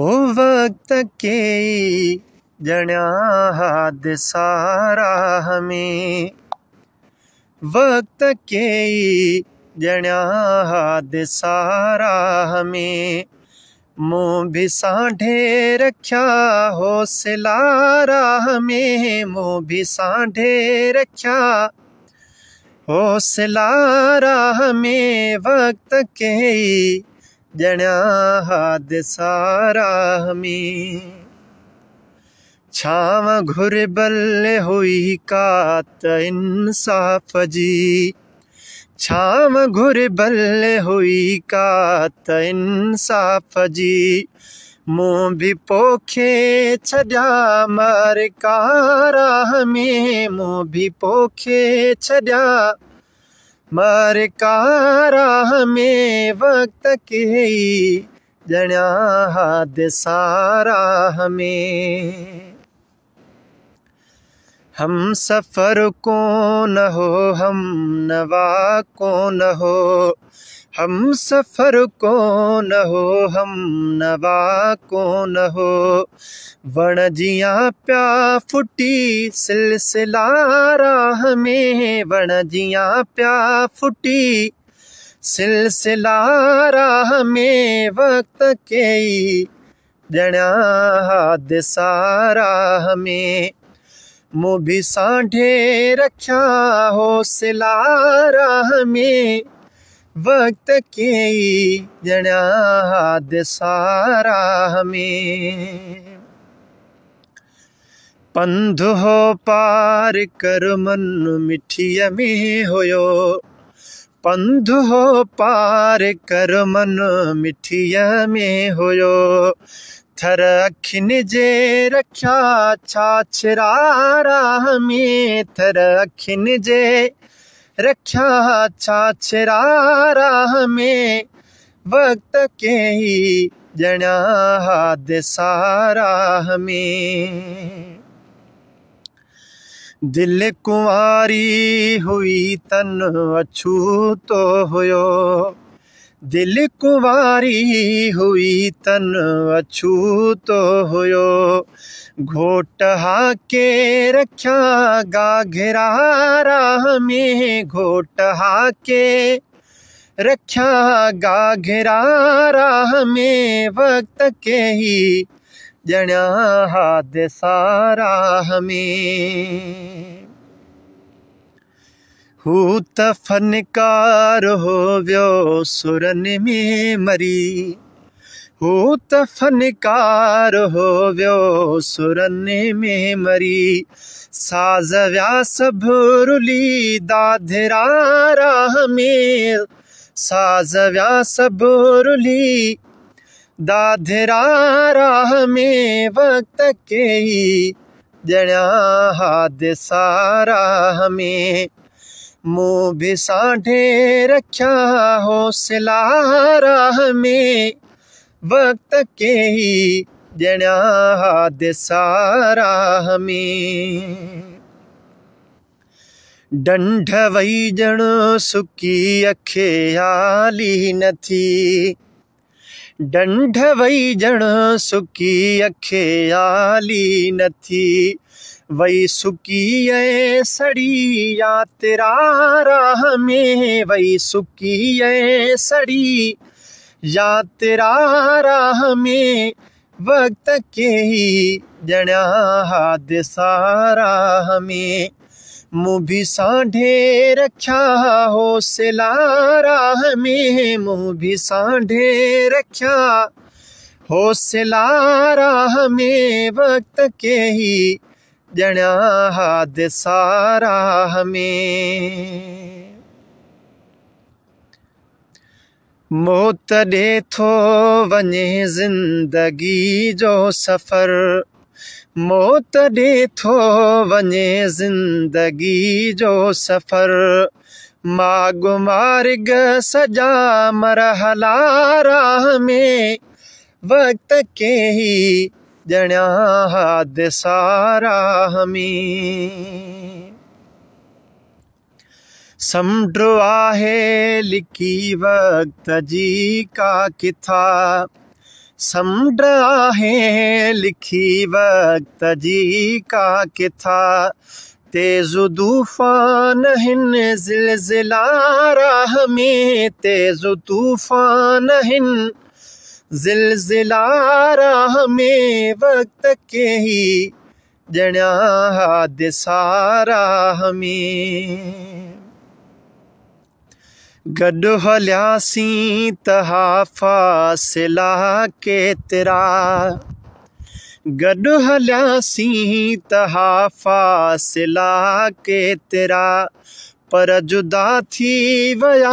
ओ वक्त के जण्या हाद सारा हमें वक्त के जण्या हाद सारा हमें मुँह भी साढ़े रख्या सिलारा हमें मुँह भी साढ़े रख्या सिलारा हमें वक्त के ਜਣਿਆ हाद सारा हमी छाव घुर बल हुई कात इंसाफ जी छाव घुर बल हुई कात इंसाफ जी मुंह भी पोखे छड़ा मर कारा हमें मुंह भी पोखे छड़ा मारे कारा में वक्त ही जणिया द सारा हम सफ़र को न हो हम नवा को न हो हम सफ़र को न हो हम नवा को न हो जिया प्या फुटी सिलसिला हमें वण जिया प्या फुटी सिलसिला हमें वक्त के जणा हाद सारा हमें भी साढ़े रखा हौसला में वक्त के जना हाद सारा हमें पंध हो पार कर मन मिठी में होयो पंध हो पार कर मन मिठी में होयो पत्थर अखिन जे रख्या छाछरारा हमें थर अखिन जे रख्या छाछरारा हमें वक्त के ही जना हाद सारा हमें दिल कुंवारी हुई तन अछू तो हुयो दिल कुवारी हुई तन अछूतो हुयो घोट हाके रख्या गाघरा राह में घोट हाके रख्या गाघरा राह में वक्त के ही जण्या हादसा सारा हमें हू फनकार हो व्यो सुरन में मरी हो त फनकार हो व्यो सुरन में मरी साज़ व्यास भुरली रुली दाधिरा राह साज़ व्यास सभु रुली दाधिरा हमें वक़्त के ही ॼणा हादसा राह ਮੂੰਹ भी साढ़े रखा ਹੌਸਲਾ ਰਾਹ में वक्त के ही ਜਣਿਆ ਹਾਦਸਾ ਰਾਹ ਮੇ डंड वही जण सुकी अखे आली थी डंड वही जण सुकी अखे आली थी वही सुखी है सड़ी यात्रा राह में वही है सड़ी यात्रा राह में वक्त के ही जना हाद सारा हमें मुँह भी साढ़े रखा हो सिलारा हमें मुँह भी साढ़े रखा हो सिलारा हमें वक्त के ही ॼण हा दारा में मोत ॾे थो वञे ज़िंदगी जो सफ़र मोत ॾे थो वञे ज़िंदगी जो सफ़र सफ़रु सॼा मर हलारा में ॼणिया हाद सारा हमी समुंड आहे लिकी वक़्त जी का किथा समुंड लिखी वक़्त जी का किथा तेज़ तूफ़ान हिन ज़िलज़िला रहा हमें तेज़ तूफ़ान हिन जिलजिला हमें वक्त के ही जड़ा सारा हमें गड हल्यासी तहाफा सिला के तेरा गड हल्यासी तहा सिला के तेरा पर जुदा थी वया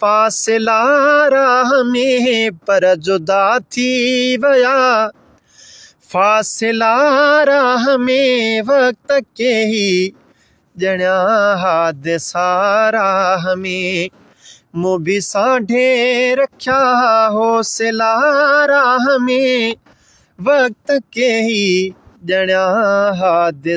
फासला राह पर जुदा थी वया फासला राह वक्त के ही जणा हाद सारा हमें मुबी साढ़े रखा हौसला राह वक्त के ही जणा हाद